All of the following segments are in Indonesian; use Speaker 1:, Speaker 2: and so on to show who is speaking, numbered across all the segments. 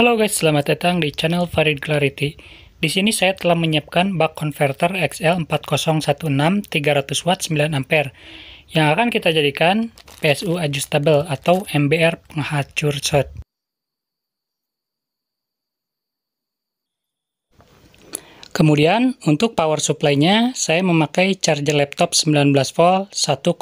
Speaker 1: Halo guys, selamat datang di channel Farid Clarity. Di sini saya telah menyiapkan bak converter XL4016 300 watt 9 ampere yang akan kita jadikan PSU adjustable atau MBR penghancur shot. Kemudian untuk power supply-nya saya memakai charger laptop 19 volt 1,7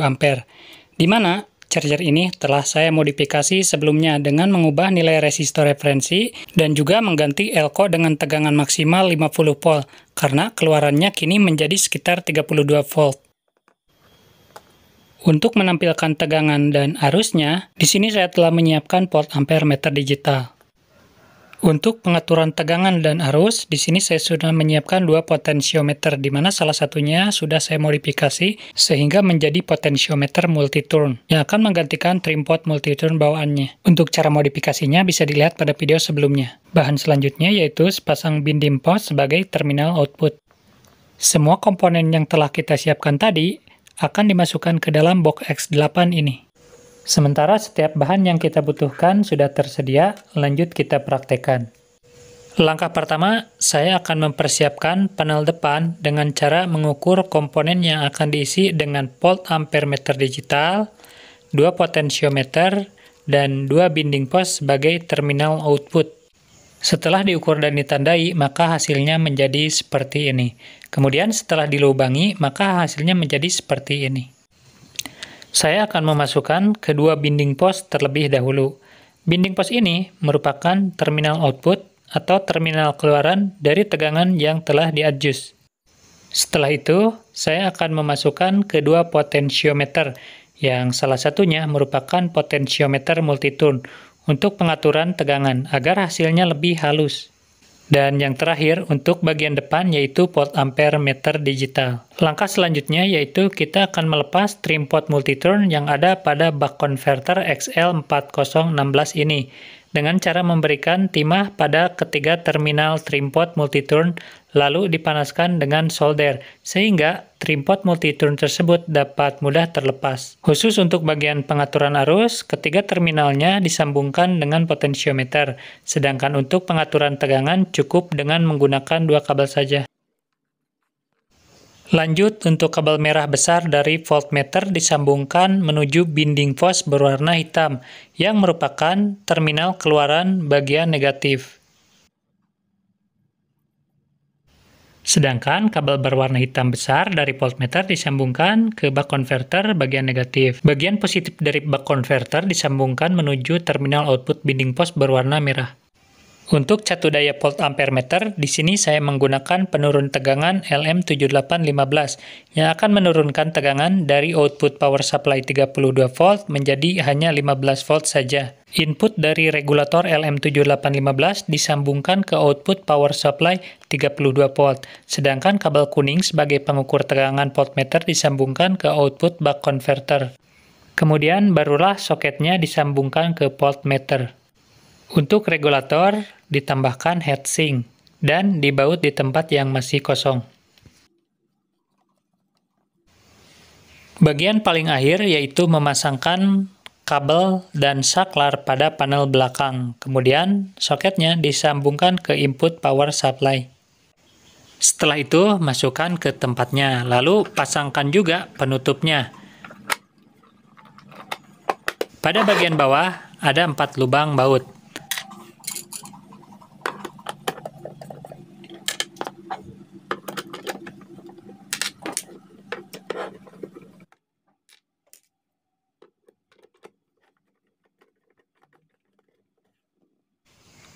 Speaker 1: ampere Dimana charger ini telah saya modifikasi sebelumnya dengan mengubah nilai resistor referensi dan juga mengganti elko dengan tegangan maksimal 50 volt karena keluarannya kini menjadi sekitar 32 volt. Untuk menampilkan tegangan dan arusnya, di sini saya telah menyiapkan volt ampere meter digital. Untuk pengaturan tegangan dan arus, di sini saya sudah menyiapkan dua potensiometer, di mana salah satunya sudah saya modifikasi sehingga menjadi potensiometer multiturn yang akan menggantikan trim pot multiturn bawaannya. Untuk cara modifikasinya bisa dilihat pada video sebelumnya. Bahan selanjutnya yaitu sepasang binding post sebagai terminal output. Semua komponen yang telah kita siapkan tadi akan dimasukkan ke dalam box X8 ini. Sementara setiap bahan yang kita butuhkan sudah tersedia, lanjut kita praktekkan. Langkah pertama, saya akan mempersiapkan panel depan dengan cara mengukur komponen yang akan diisi dengan volt ampere meter digital, dua potensiometer, dan dua binding post sebagai terminal output. Setelah diukur dan ditandai, maka hasilnya menjadi seperti ini. Kemudian setelah dilubangi, maka hasilnya menjadi seperti ini. Saya akan memasukkan kedua binding pos terlebih dahulu. Binding pos ini merupakan terminal output atau terminal keluaran dari tegangan yang telah diadjust. Setelah itu, saya akan memasukkan kedua potensiometer, yang salah satunya merupakan potensiometer multitune, untuk pengaturan tegangan agar hasilnya lebih halus. Dan yang terakhir untuk bagian depan yaitu pot ampere meter digital. Langkah selanjutnya yaitu kita akan melepas trim pot multiturn yang ada pada bak konverter XL4016 ini dengan cara memberikan timah pada ketiga terminal trimpot multiturn lalu dipanaskan dengan solder sehingga trimpot multiturn tersebut dapat mudah terlepas. Khusus untuk bagian pengaturan arus, ketiga terminalnya disambungkan dengan potensiometer, sedangkan untuk pengaturan tegangan cukup dengan menggunakan dua kabel saja. Lanjut untuk kabel merah besar dari voltmeter disambungkan menuju binding fos berwarna hitam yang merupakan terminal keluaran bagian negatif. Sedangkan kabel berwarna hitam besar dari voltmeter disambungkan ke bak konverter bagian negatif. Bagian positif dari bak konverter disambungkan menuju terminal output binding pos berwarna merah. Untuk catu daya volt ampere meter, di sini saya menggunakan penurun tegangan LM7815 yang akan menurunkan tegangan dari output power supply 32 volt menjadi hanya 15 volt saja. Input dari regulator LM7815 disambungkan ke output power supply 32 volt, sedangkan kabel kuning sebagai pengukur tegangan voltmeter disambungkan ke output buck converter. Kemudian barulah soketnya disambungkan ke voltmeter. Untuk regulator, ditambahkan head dan dibaut di tempat yang masih kosong. Bagian paling akhir yaitu memasangkan kabel dan saklar pada panel belakang. Kemudian, soketnya disambungkan ke input power supply. Setelah itu, masukkan ke tempatnya, lalu pasangkan juga penutupnya. Pada bagian bawah, ada empat lubang baut.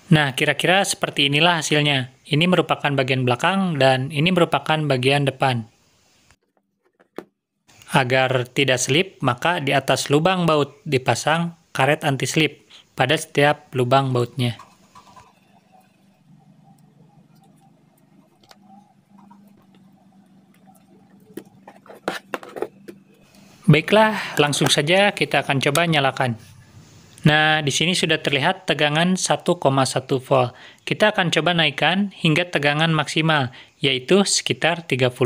Speaker 1: Nah, kira-kira seperti inilah hasilnya. Ini merupakan bagian belakang dan ini merupakan bagian depan. Agar tidak slip, maka di atas lubang baut dipasang karet anti-slip pada setiap lubang bautnya. Baiklah, langsung saja kita akan coba nyalakan. Nah, di sini sudah terlihat tegangan 1,1 volt. Kita akan coba naikkan hingga tegangan maksimal, yaitu sekitar 32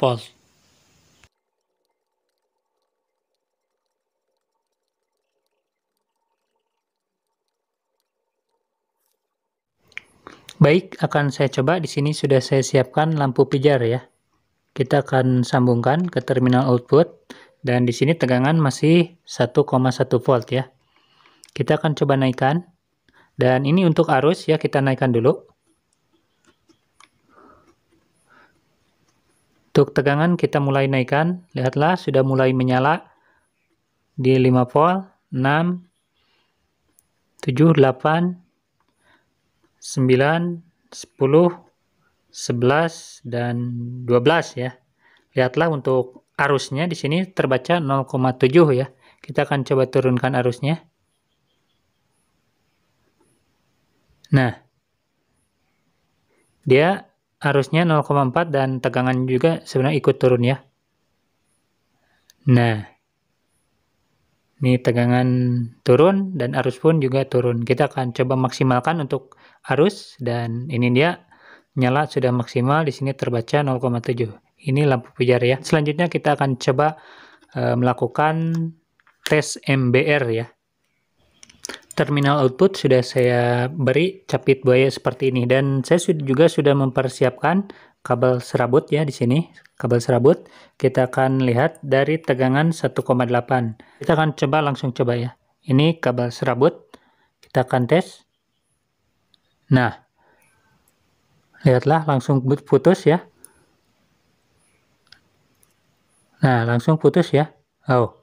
Speaker 1: volt. Baik, akan saya coba. Di sini sudah saya siapkan lampu pijar ya. Kita akan sambungkan ke terminal output dan di sini tegangan masih 1,1 volt ya. Kita akan coba naikkan. Dan ini untuk arus ya, kita naikkan dulu. Untuk tegangan kita mulai naikkan. Lihatlah sudah mulai menyala di 5 volt, 6, 7, 8, 9, 10, 11 dan 12 ya. Lihatlah untuk arusnya di sini terbaca 0,7 ya. Kita akan coba turunkan arusnya. Nah, dia arusnya 0,4 dan tegangan juga sebenarnya ikut turun ya. Nah, ini tegangan turun dan arus pun juga turun. Kita akan coba maksimalkan untuk arus dan ini dia nyala sudah maksimal di sini terbaca 0,7. Ini lampu pijar ya. Selanjutnya kita akan coba e, melakukan tes MBR ya terminal output sudah saya beri capit buaya seperti ini dan saya juga sudah mempersiapkan kabel serabut ya di sini kabel serabut kita akan lihat dari tegangan 1,8 kita akan coba langsung coba ya ini kabel serabut kita akan tes nah lihatlah langsung putus ya nah langsung putus ya oh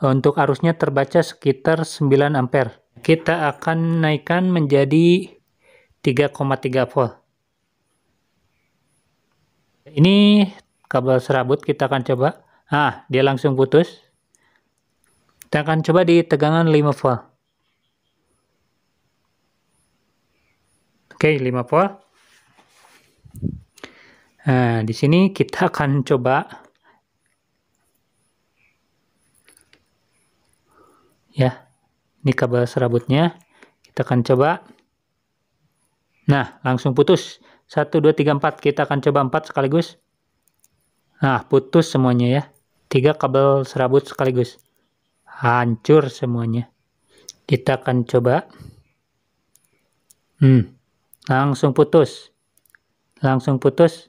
Speaker 1: untuk arusnya terbaca sekitar 9 ampere kita akan naikkan menjadi 3,3 volt. Ini kabel serabut kita akan coba. Ah, dia langsung putus. Kita akan coba di tegangan 5 volt. Oke, 5 volt. Nah, di sini kita akan coba ya ini kabel serabutnya kita akan coba nah langsung putus 1, 2, 3, 4 kita akan coba 4 sekaligus nah putus semuanya ya 3 kabel serabut sekaligus hancur semuanya kita akan coba hmm, langsung putus langsung putus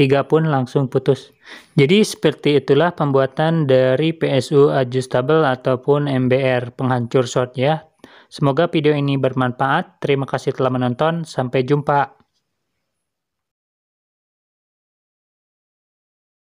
Speaker 1: tiga pun langsung putus. Jadi seperti itulah pembuatan dari PSU adjustable ataupun MBR penghancur short ya. Semoga video ini bermanfaat. Terima kasih telah menonton. Sampai jumpa.